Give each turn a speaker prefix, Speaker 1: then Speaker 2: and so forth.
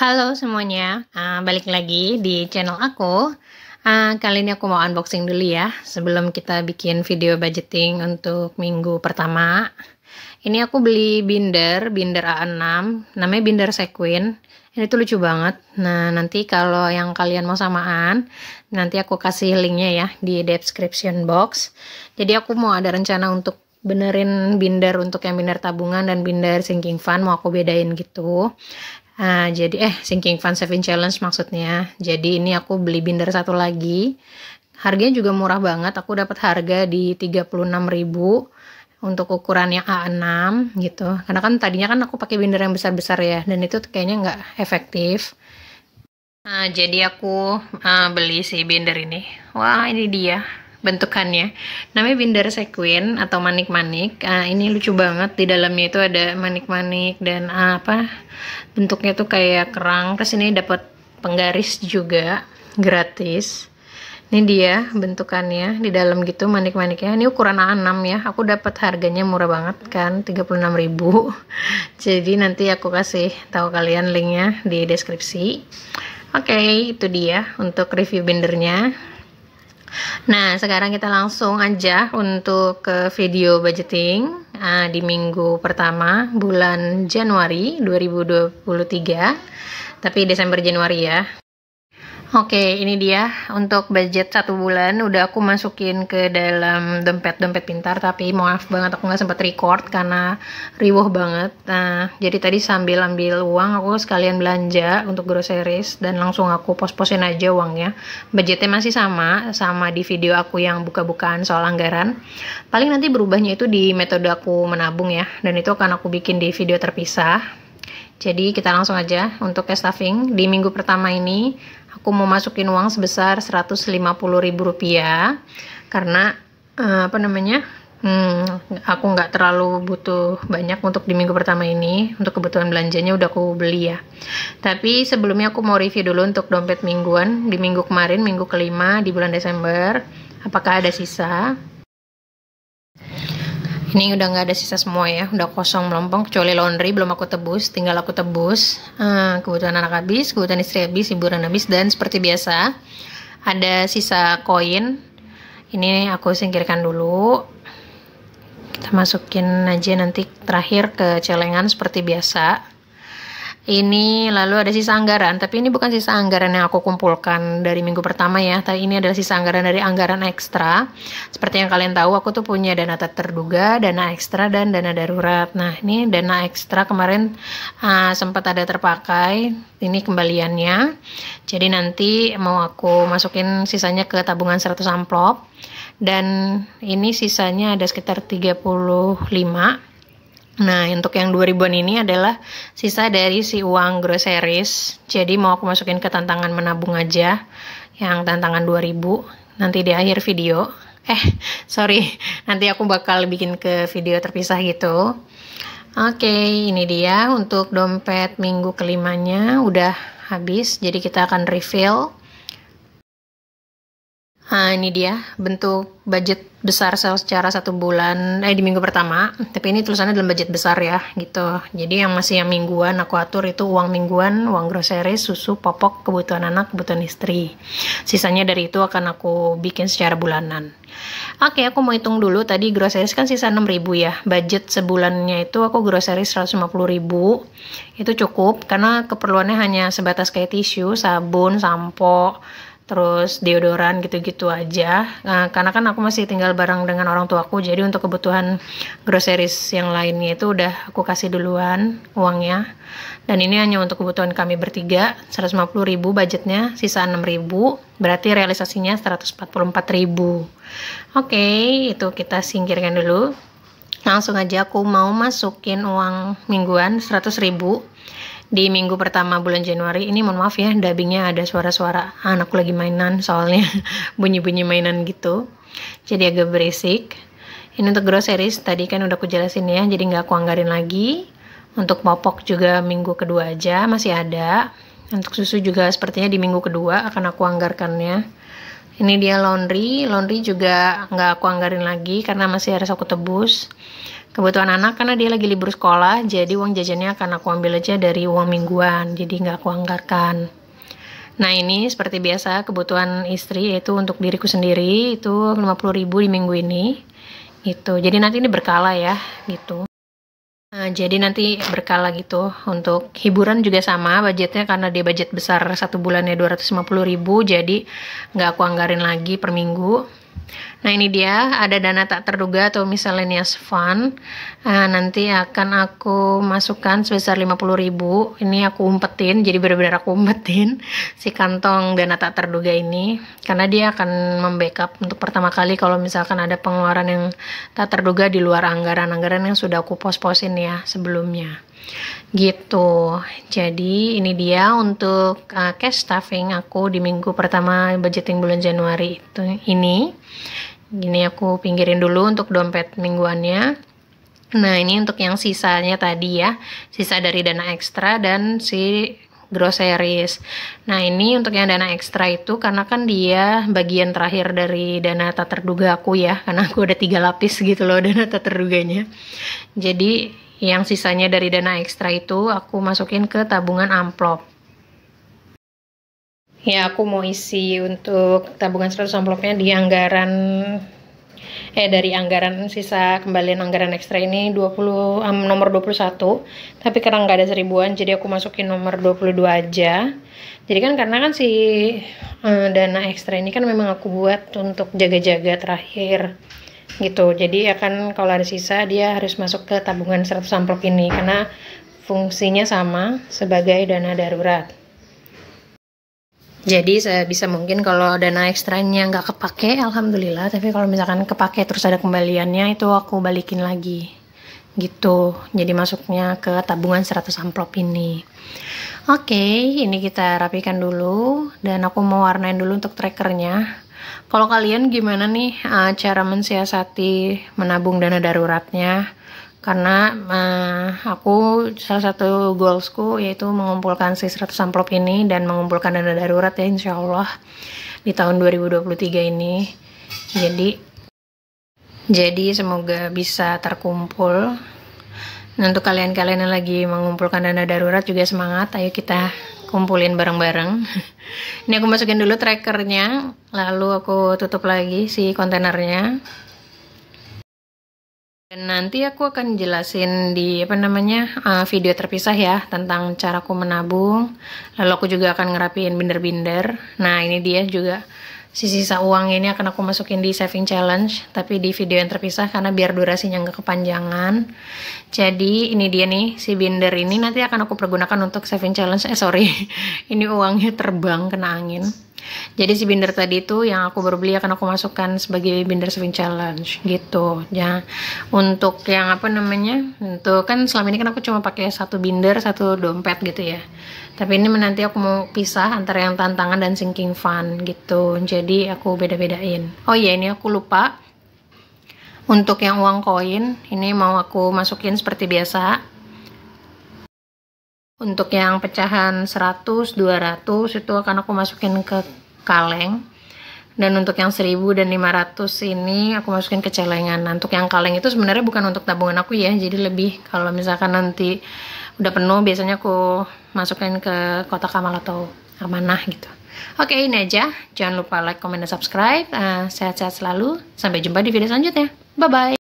Speaker 1: Halo semuanya, uh, balik lagi di channel aku. Uh, kali ini aku mau unboxing dulu ya, sebelum kita bikin video budgeting untuk minggu pertama. Ini aku beli binder, binder A6, namanya binder sequin. Ini tuh lucu banget. Nah, nanti kalau yang kalian mau samaan, nanti aku kasih linknya ya di description box. Jadi aku mau ada rencana untuk benerin binder untuk yang binder tabungan dan binder sinking fund mau aku bedain gitu Uh, jadi eh sinking fund saving challenge maksudnya. Jadi ini aku beli binder satu lagi. Harganya juga murah banget. Aku dapat harga di 36.000 untuk ukuran yang A6 gitu. Karena kan tadinya kan aku pakai binder yang besar-besar ya dan itu kayaknya nggak efektif. Uh, jadi aku uh, beli si binder ini. Wah, ini dia bentukannya namanya binder sequin atau manik-manik uh, ini lucu banget di dalamnya itu ada manik-manik dan uh, apa bentuknya tuh kayak kerang terus ini dapat penggaris juga gratis ini dia bentukannya di dalam gitu manik-maniknya ini ukuran A6 ya aku dapat harganya murah banget kan 36.000 jadi nanti aku kasih tahu kalian linknya di deskripsi oke okay, itu dia untuk review bindernya Nah, sekarang kita langsung aja untuk ke video budgeting uh, di minggu pertama bulan Januari 2023, tapi Desember Januari ya. Oke, ini dia untuk budget satu bulan. Udah aku masukin ke dalam dompet-dompet pintar, tapi maaf banget aku nggak sempat record karena riuh banget. Nah, jadi tadi sambil ambil uang, aku sekalian belanja untuk groceries dan langsung aku pos-posin aja uangnya. Budgetnya masih sama, sama di video aku yang buka-bukaan soal anggaran. Paling nanti berubahnya itu di metode aku menabung ya, dan itu akan aku bikin di video terpisah. Jadi kita langsung aja untuk cash stuffing di minggu pertama ini aku mau masukin uang sebesar 150 ribu rupiah karena uh, apa namanya hmm, aku nggak terlalu butuh banyak untuk di minggu pertama ini untuk kebutuhan belanjanya udah aku beli ya tapi sebelumnya aku mau review dulu untuk dompet mingguan di minggu kemarin minggu kelima di bulan Desember apakah ada sisa ini udah nggak ada sisa semua ya udah kosong melompong kecuali laundry belum aku tebus tinggal aku tebus uh, kebutuhan anak habis kebutuhan istri habis hiburan habis dan seperti biasa ada sisa koin ini aku singkirkan dulu kita masukin aja nanti terakhir ke celengan seperti biasa ini lalu ada sisa anggaran tapi ini bukan sisa anggaran yang aku kumpulkan dari minggu pertama ya tapi ini adalah sisa anggaran dari anggaran ekstra seperti yang kalian tahu aku tuh punya dana tak terduga dana ekstra dan dana darurat nah ini dana ekstra kemarin uh, sempat ada terpakai ini kembaliannya jadi nanti mau aku masukin sisanya ke tabungan 100 amplop dan ini sisanya ada sekitar 35 Nah, untuk yang 2000-an ini adalah sisa dari si uang groceries. Jadi mau aku masukin ke tantangan menabung aja yang tantangan 2000 nanti di akhir video. Eh, sorry. Nanti aku bakal bikin ke video terpisah gitu. Oke, ini dia untuk dompet minggu kelimanya udah habis. Jadi kita akan refill Nah, ini dia bentuk budget besar secara satu bulan, eh di minggu pertama. Tapi ini tulisannya dalam budget besar ya, gitu. Jadi yang masih yang mingguan aku atur itu uang mingguan, uang grocery, susu, popok, kebutuhan anak, kebutuhan istri. Sisanya dari itu akan aku bikin secara bulanan. Oke, aku mau hitung dulu. Tadi groceries kan sisa 6000 ya. Budget sebulannya itu aku grocery 150.000. Itu cukup karena keperluannya hanya sebatas kayak tisu, sabun, sampo, terus deodoran gitu-gitu aja nah, karena kan aku masih tinggal bareng dengan orang tuaku jadi untuk kebutuhan groceries yang lainnya itu udah aku kasih duluan uangnya dan ini hanya untuk kebutuhan kami bertiga 150 ribu budgetnya sisa 6 ribu berarti realisasinya 144 ribu oke okay, itu kita singkirkan dulu langsung aja aku mau masukin uang mingguan 100 ribu di minggu pertama bulan Januari ini mohon maaf ya dubbingnya ada suara-suara ah, anakku lagi mainan soalnya bunyi-bunyi mainan gitu jadi agak berisik ini untuk groceries tadi kan udah aku jelasin ya jadi nggak aku anggarin lagi untuk popok juga minggu kedua aja masih ada untuk susu juga sepertinya di minggu kedua akan aku anggarkannya ini dia laundry laundry juga nggak aku anggarin lagi karena masih harus aku tebus kebutuhan anak karena dia lagi libur sekolah jadi uang jajannya akan aku ambil aja dari uang mingguan jadi nggak aku anggarkan nah ini seperti biasa kebutuhan istri yaitu untuk diriku sendiri itu 50 ribu di minggu ini gitu jadi nanti ini berkala ya gitu nah, jadi nanti berkala gitu untuk hiburan juga sama budgetnya karena dia budget besar satu bulannya 250 ribu jadi nggak aku anggarin lagi per minggu Nah ini dia ada dana tak terduga atau miscellaneous fund. Nah, nanti akan aku masukkan sebesar 50 ribu. Ini aku umpetin, jadi benar-benar aku umpetin si kantong dana tak terduga ini. Karena dia akan membackup untuk pertama kali kalau misalkan ada pengeluaran yang tak terduga di luar anggaran-anggaran yang sudah aku pos-posin ya sebelumnya gitu jadi ini dia untuk uh, cash stuffing aku di minggu pertama budgeting bulan Januari itu ini gini aku pinggirin dulu untuk dompet mingguannya nah ini untuk yang sisanya tadi ya sisa dari dana ekstra dan si groceries. Nah ini untuk yang dana ekstra itu karena kan dia bagian terakhir dari dana tak terduga aku ya, karena aku ada tiga lapis gitu loh dana tak terduganya. Jadi yang sisanya dari dana ekstra itu aku masukin ke tabungan amplop. Ya, aku mau isi untuk tabungan 100 amplopnya di anggaran eh dari anggaran sisa kembalian anggaran ekstra ini 20 um, nomor 21 tapi karena nggak ada seribuan jadi aku masukin nomor 22 aja jadi kan karena kan si um, dana ekstra ini kan memang aku buat untuk jaga-jaga terakhir gitu jadi akan ya kalau ada sisa dia harus masuk ke tabungan 100 amplop ini karena fungsinya sama sebagai dana darurat jadi bisa mungkin kalau dana ekstranya nggak kepake alhamdulillah tapi kalau misalkan kepake terus ada kembaliannya itu aku balikin lagi gitu jadi masuknya ke tabungan 100 amplop ini oke okay, ini kita rapikan dulu dan aku mau warnain dulu untuk trackernya kalau kalian gimana nih uh, cara mensiasati menabung dana daruratnya? Karena uh, aku salah satu goalsku yaitu mengumpulkan si 100 amplop ini dan mengumpulkan dana darurat ya insya Allah di tahun 2023 ini. Jadi jadi semoga bisa terkumpul. Nah, untuk kalian-kalian yang lagi mengumpulkan dana darurat juga semangat, ayo kita kumpulin bareng-bareng ini aku masukin dulu trackernya lalu aku tutup lagi si kontenernya. dan nanti aku akan jelasin di apa namanya eh, video terpisah ya tentang cara aku menabung lalu aku juga akan ngerapiin binder-binder nah ini dia juga sisa uang ini akan aku masukin di saving challenge tapi di video yang terpisah karena biar durasinya nggak kepanjangan jadi ini dia nih si binder ini nanti akan aku pergunakan untuk saving challenge eh sorry ini uangnya terbang kena angin jadi si binder tadi itu yang aku baru beli akan aku masukkan sebagai binder swing challenge gitu. Ya untuk yang apa namanya? Untuk kan selama ini kan aku cuma pakai satu binder, satu dompet gitu ya. Tapi ini nanti aku mau pisah antara yang tantangan dan sinking fun gitu. Jadi aku beda-bedain. Oh iya ini aku lupa. Untuk yang uang koin ini mau aku masukin seperti biasa untuk yang pecahan 100, 200 itu akan aku masukin ke kaleng. Dan untuk yang 1000 dan 500 ini aku masukin ke celengan. Nah, untuk yang kaleng itu sebenarnya bukan untuk tabungan aku ya. Jadi lebih kalau misalkan nanti udah penuh biasanya aku masukin ke kotak amal atau amanah gitu. Oke, ini aja. Jangan lupa like, comment, dan subscribe. Eh, sehat-sehat uh, selalu. Sampai jumpa di video selanjutnya. Bye-bye.